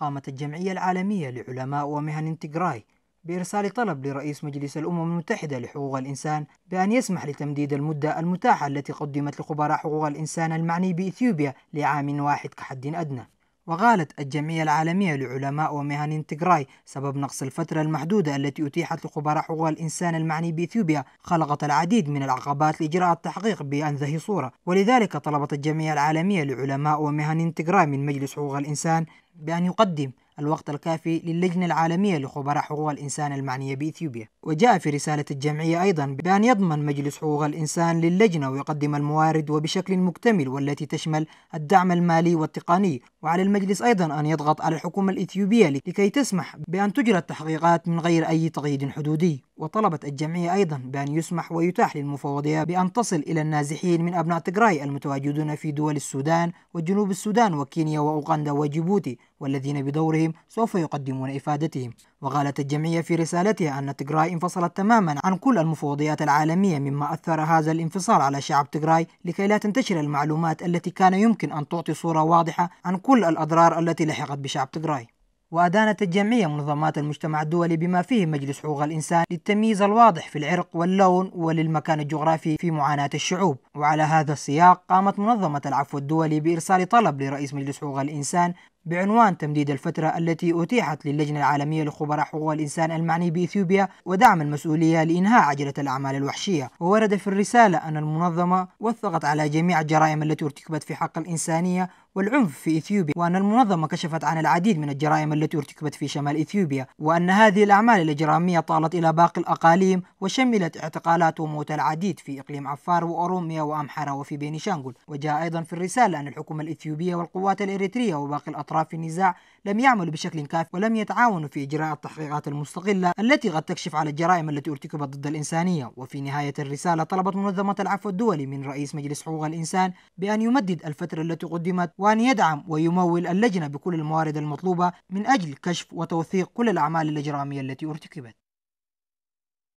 قامت الجمعية العالمية لعلماء ومهن تيغراي بإرسال طلب لرئيس مجلس الأمم المتحدة لحقوق الإنسان بأن يسمح لتمديد المدة المتاحة التي قدمت لخبراء حقوق الإنسان المعني بإثيوبيا لعام واحد كحد أدنى وقالت الجمعية العالمية لعلماء ومهن تيغراي سبب نقص الفترة المحدودة التي أتيحت لخبراء حقوق الإنسان المعني بإثيوبيا خلقت العديد من العقبات لإجراء التحقيق بأنزه صورة ولذلك طلبت الجمعية العالمية لعلماء ومهن تيغراي من مجلس حقوق الإنسان بأن يقدم الوقت الكافي للجنة العالمية لخبراء حقوق الإنسان المعنية بإثيوبيا وجاء في رسالة الجمعية أيضا بأن يضمن مجلس حقوق الإنسان للجنة ويقدم الموارد وبشكل مكتمل والتي تشمل الدعم المالي والتقني وعلى المجلس أيضا أن يضغط على الحكومة الإثيوبية لكي تسمح بأن تجرى التحقيقات من غير أي تقييد حدودي وطلبت الجمعية أيضا بأن يسمح ويتاح للمفوضية بأن تصل إلى النازحين من أبناء تجراي المتواجدون في دول السودان وجنوب السودان وكينيا وأوغندا وجيبوتي والذين بدورهم سوف يقدمون إفادتهم وقالت الجمعية في رسالتها أن تجراي انفصلت تماما عن كل المفوضيات العالمية مما أثر هذا الانفصال على شعب تجراي لكي لا تنتشر المعلومات التي كان يمكن أن تعطي صورة واضحة عن كل الأضرار التي لحقت بشعب تجراي وأدانت الجمعية منظمات المجتمع الدولي بما فيه مجلس حقوق الإنسان للتمييز الواضح في العرق واللون وللمكان الجغرافي في معاناة الشعوب وعلى هذا السياق قامت منظمة العفو الدولي بإرسال طلب لرئيس مجلس حقوق الإنسان بعنوان تمديد الفترة التي أتيحت للجنة العالمية لخبراء حقوق الإنسان المعني بإثيوبيا ودعم المسؤولية لإنهاء عجلة الأعمال الوحشية وورد في الرسالة أن المنظمة وثقت على جميع الجرائم التي ارتكبت في حق الإنسانية والعنف في إثيوبيا وأن المنظمة كشفت عن العديد من الجرائم التي ارتكبت في شمال إثيوبيا وأن هذه الأعمال الإجرامية طالت إلى باقي الأقاليم وشملت اعتقالات وموت العديد في إقليم عفار وأوروميا وأمحرة وفي بين شانغول وجاء أيضا في الرسالة أن الحكومة الإثيوبية والقوات الإريترية وباقي الأطراف في النزاع لم يعملوا بشكل كاف ولم يتعاونوا في إجراء التحقيقات المستقلة التي قد تكشف على الجرائم التي ارتكبت ضد الإنسانية وفي نهاية الرسالة طلبت منظمة العفو الدولي من رئيس مجلس حقوق الإنسان بأن يمدد الفترة التي قدمت وأن يدعم ويمول اللجنة بكل الموارد المطلوبة من أجل كشف وتوثيق كل الأعمال الإجرامية التي ارتكبت